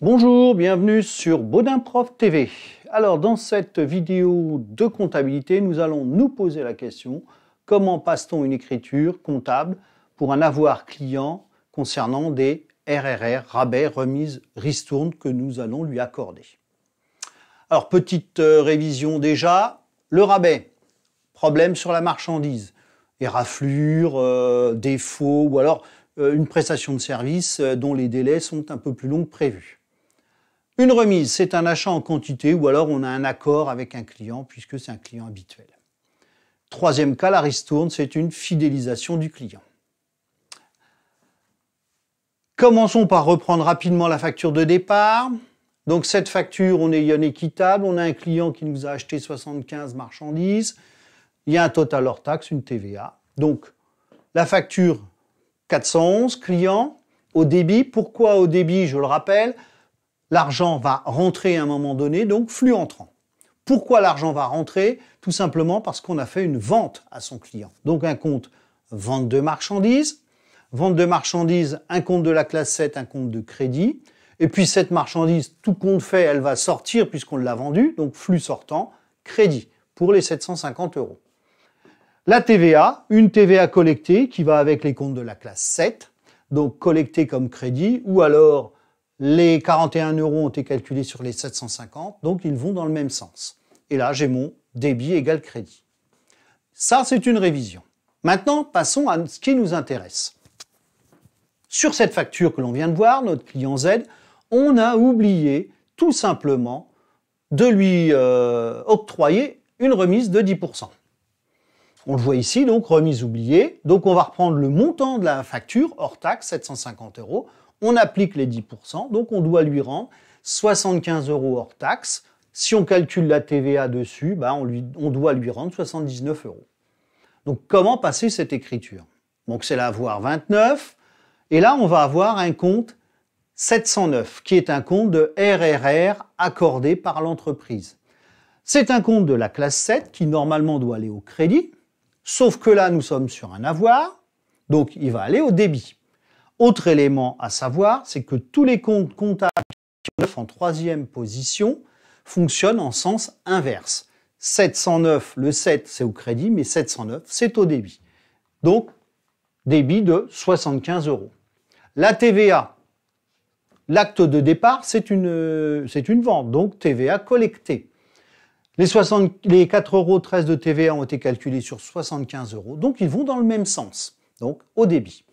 Bonjour, bienvenue sur Baudin Prof TV. Alors dans cette vidéo de comptabilité, nous allons nous poser la question comment passe-t-on une écriture comptable pour un avoir client concernant des RRR, rabais, remises, ristournes que nous allons lui accorder. Alors petite euh, révision déjà, le rabais, problème sur la marchandise, éraflure, euh, défaut ou alors euh, une prestation de service dont les délais sont un peu plus longs que prévus. Une remise, c'est un achat en quantité ou alors on a un accord avec un client puisque c'est un client habituel. Troisième cas, la ristourne, c'est une fidélisation du client. Commençons par reprendre rapidement la facture de départ. Donc cette facture, on est en équitable, on a un client qui nous a acheté 75 marchandises, il y a un total hors taxe, une TVA. Donc la facture 411, client, au débit. Pourquoi au débit Je le rappelle, L'argent va rentrer à un moment donné, donc flux entrant. Pourquoi l'argent va rentrer Tout simplement parce qu'on a fait une vente à son client. Donc un compte vente de marchandises, vente de marchandises, un compte de la classe 7, un compte de crédit. Et puis cette marchandise, tout compte fait, elle va sortir puisqu'on l'a vendue, donc flux sortant, crédit pour les 750 euros. La TVA, une TVA collectée qui va avec les comptes de la classe 7, donc collectée comme crédit, ou alors les 41 euros ont été calculés sur les 750, donc ils vont dans le même sens. Et là, j'ai mon débit égal crédit. Ça, c'est une révision. Maintenant, passons à ce qui nous intéresse. Sur cette facture que l'on vient de voir, notre client Z, on a oublié tout simplement de lui euh, octroyer une remise de 10%. On le voit ici, donc remise oubliée. Donc on va reprendre le montant de la facture hors taxe, 750 euros on applique les 10%, donc on doit lui rendre 75 euros hors taxe. Si on calcule la TVA dessus, bah on, lui, on doit lui rendre 79 euros. Donc comment passer cette écriture Donc c'est l'avoir 29, et là on va avoir un compte 709, qui est un compte de RRR accordé par l'entreprise. C'est un compte de la classe 7 qui normalement doit aller au crédit, sauf que là nous sommes sur un avoir, donc il va aller au débit. Autre élément à savoir, c'est que tous les comptes comptables en troisième position fonctionnent en sens inverse. 709, le 7 c'est au crédit, mais 709 c'est au débit. Donc, débit de 75 euros. La TVA, l'acte de départ, c'est une, c'est une vente, donc TVA collectée. Les, 60, les 4,13 euros de TVA ont été calculés sur 75 euros, donc ils vont dans le même sens, donc au débit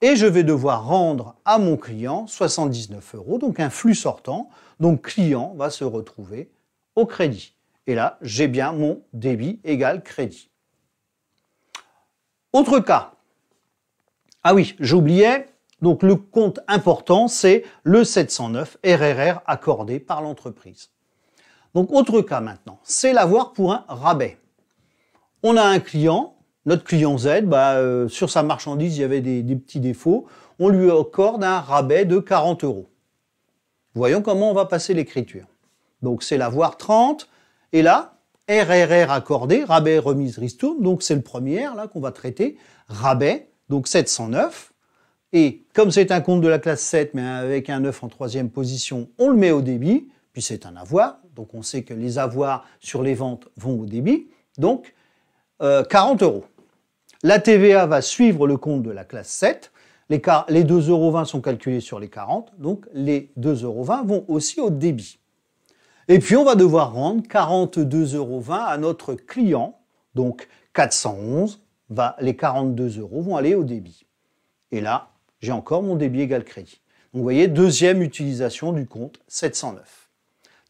et je vais devoir rendre à mon client 79 euros, donc un flux sortant. Donc client va se retrouver au crédit. Et là, j'ai bien mon débit égal crédit. Autre cas. Ah oui, j'oubliais. Donc le compte important, c'est le 709 RRR accordé par l'entreprise. Donc autre cas maintenant, c'est l'avoir pour un rabais. On a un client notre client Z, bah, euh, sur sa marchandise, il y avait des, petits défauts. On lui accorde un rabais de 40 euros. Voyons comment on va passer l'écriture. Donc c'est l'avoir 30. Et là, RRR accordé, rabais, remise, ristourne. Donc c'est le premier là qu'on va traiter. Rabais, donc 709. Et comme c'est un compte de la classe 7, mais avec un 9 en troisième position, on le met au débit. Puis c'est un avoir, donc on sait que les avoirs sur les ventes vont au débit. Donc 40 euh, euros. La TVA va suivre le compte de la classe 7. Les, les 2,20 euros sont calculés sur les 40, donc les 2,20 euros vont aussi au débit. Et puis on va devoir rendre 42,20 euros à notre client, donc 411, va, les 42 euros vont aller au débit. Et là, j'ai encore mon débit égal crédit. vous voyez, deuxième utilisation du compte 709.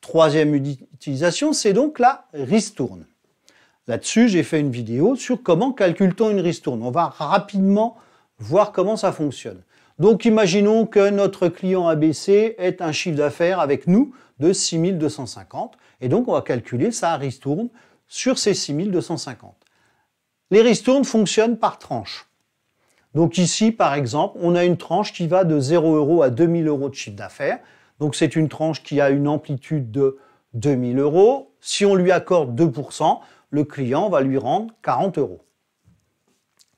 Troisième utilisation, c'est donc la ristourne. Là-dessus, j'ai fait une vidéo sur comment calcule-t-on une ristourne. On va rapidement voir comment ça fonctionne. Donc imaginons que notre client ABC ait un chiffre d'affaires avec nous de 6250 et donc on va calculer sa ristourne sur ces 6250. Les ristournes fonctionnent par tranche. Donc ici, par exemple, on a une tranche qui va de 0 euros à 2000 euros de chiffre d'affaires. Donc c'est une tranche qui a une amplitude de 2000 euros. Si on lui accorde 2%, le client va lui rendre 40 euros.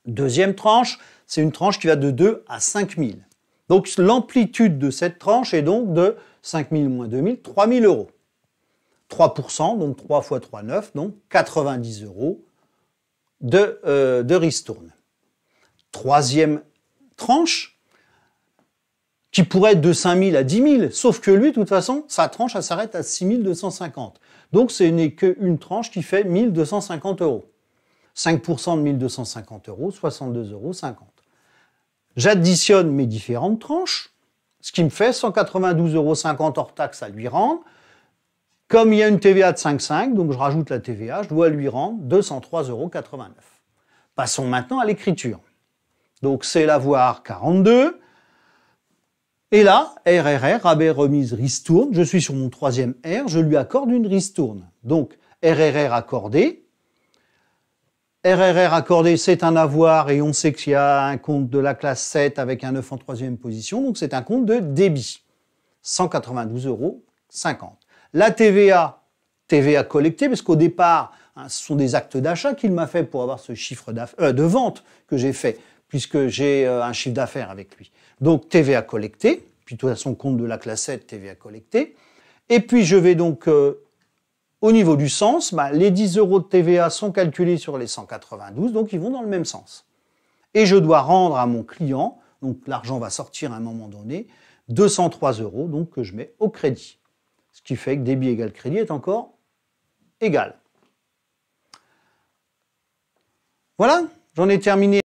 Deuxième tranche, c'est une tranche qui va de 2 à 5 000. Donc l'amplitude de cette tranche est donc de 5 000 moins 3 000 euros. 3%, donc 3 fois 3, 9, donc 90 euros euh, de, ristourne. Troisième tranche, qui pourrait être de 5000 à 10 000, sauf que lui, de toute façon, sa tranche, s'arrête à 6 250. Donc ce n'est qu'une tranche qui fait 1250 euros. 5% de 1250 euros, 62,50 euros. J'additionne mes différentes tranches, ce qui me fait 192,50 euros hors taxe à lui rendre. Comme il y a une TVA de 5,5, donc je rajoute la TVA, je dois lui rendre 203,89 euros. Passons maintenant à l'écriture. Donc c'est l'avoir 42, et là, RRR, rabais remise ristourne, je suis sur mon troisième R, je lui accorde une ristourne. Donc, RRR accordé. RRR accordé, c'est un avoir et on sait qu'il y a un compte de la classe 7 avec un 9 en troisième position, donc c'est un compte de débit. 192,50 euros. La TVA, TVA collectée, parce qu'au départ, hein, ce sont des actes d'achat qu'il m'a fait pour avoir ce chiffre euh, de vente que j'ai fait puisque j'ai euh, un chiffre d'affaires avec lui. Donc TVA collectée, puis tout à son compte de la classe 7, TVA collecté. Et puis je vais donc, euh, au niveau du sens, bah, les 10 euros de TVA sont calculés sur les 192, donc ils vont dans le même sens. Et je dois rendre à mon client, donc l'argent va sortir à un moment donné, 203 euros, donc que je mets au crédit. Ce qui fait que débit égal crédit est encore égal. Voilà, j'en ai terminé.